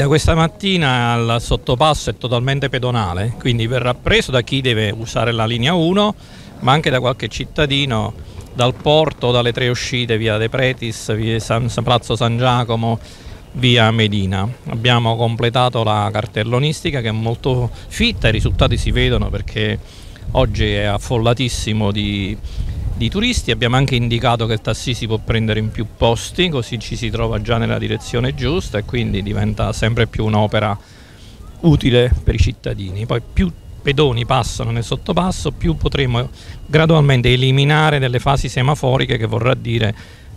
Da questa mattina il sottopasso è totalmente pedonale, quindi verrà preso da chi deve usare la linea 1, ma anche da qualche cittadino dal porto, dalle tre uscite, via De Pretis, via San, Palazzo San Giacomo, via Medina. Abbiamo completato la cartellonistica che è molto fitta, i risultati si vedono perché oggi è affollatissimo di di turisti, abbiamo anche indicato che il tassì si può prendere in più posti, così ci si trova già nella direzione giusta e quindi diventa sempre più un'opera utile per i cittadini. Poi più pedoni passano nel sottopasso, più potremo gradualmente eliminare delle fasi semaforiche che vorrà dire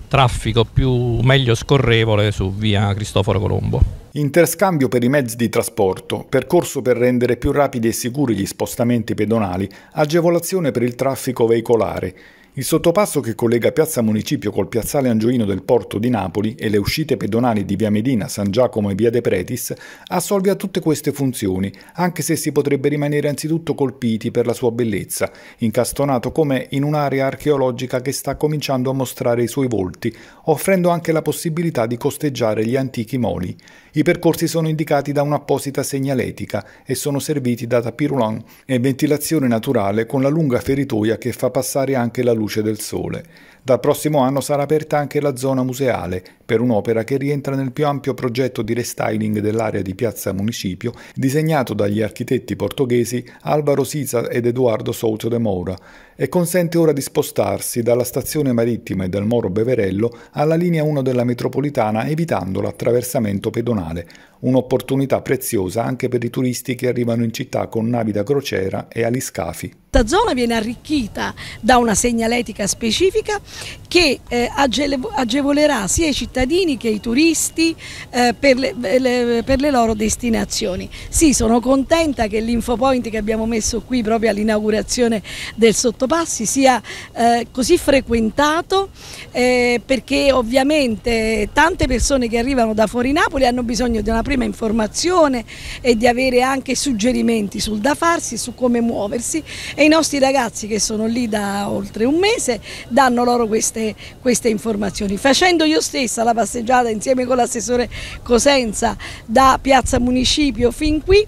traffico più meglio scorrevole su via Cristoforo Colombo. Interscambio per i mezzi di trasporto, percorso per rendere più rapidi e sicuri gli spostamenti pedonali, agevolazione per il traffico veicolare. Il sottopasso che collega Piazza Municipio col piazzale Angioino del Porto di Napoli e le uscite pedonali di Via Medina, San Giacomo e Via De Pretis assolve a tutte queste funzioni, anche se si potrebbe rimanere anzitutto colpiti per la sua bellezza, incastonato come in un'area archeologica che sta cominciando a mostrare i suoi volti, offrendo anche la possibilità di costeggiare gli antichi moli. I percorsi sono indicati da un'apposita segnaletica e sono serviti da tapis roulant e ventilazione naturale con la lunga feritoia che fa passare anche la luce luce del sole. Dal prossimo anno sarà aperta anche la zona museale, per un'opera che rientra nel più ampio progetto di restyling dell'area di Piazza Municipio disegnato dagli architetti portoghesi Alvaro Siza ed Eduardo Souto de Moura e consente ora di spostarsi dalla stazione marittima e dal Moro Beverello alla linea 1 della metropolitana evitando l'attraversamento pedonale, un'opportunità preziosa anche per i turisti che arrivano in città con navi da crociera e agli scafi. Questa zona viene arricchita da una segnaletica specifica che eh, agevolerà sia i cittadini cittadini che i turisti eh, per, le, le, per, le, loro destinazioni. Sì, sono contenta che l'InfoPoint che abbiamo messo qui proprio all'inaugurazione del Sottopassi sia eh, così frequentato eh, perché ovviamente tante persone che arrivano da fuori Napoli hanno bisogno di una prima informazione e di avere anche suggerimenti sul da farsi, su come muoversi e i nostri ragazzi che sono lì da oltre un mese danno loro queste, queste informazioni. Facendo io stessa la passeggiata insieme con l'assessore Cosenza da Piazza Municipio fin qui.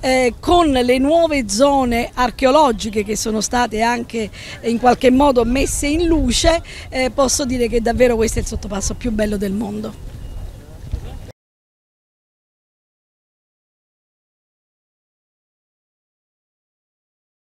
Eh, con le nuove zone archeologiche che sono state anche eh, in qualche modo messe in luce, eh, posso dire che davvero questo è il sottopasso più bello del mondo.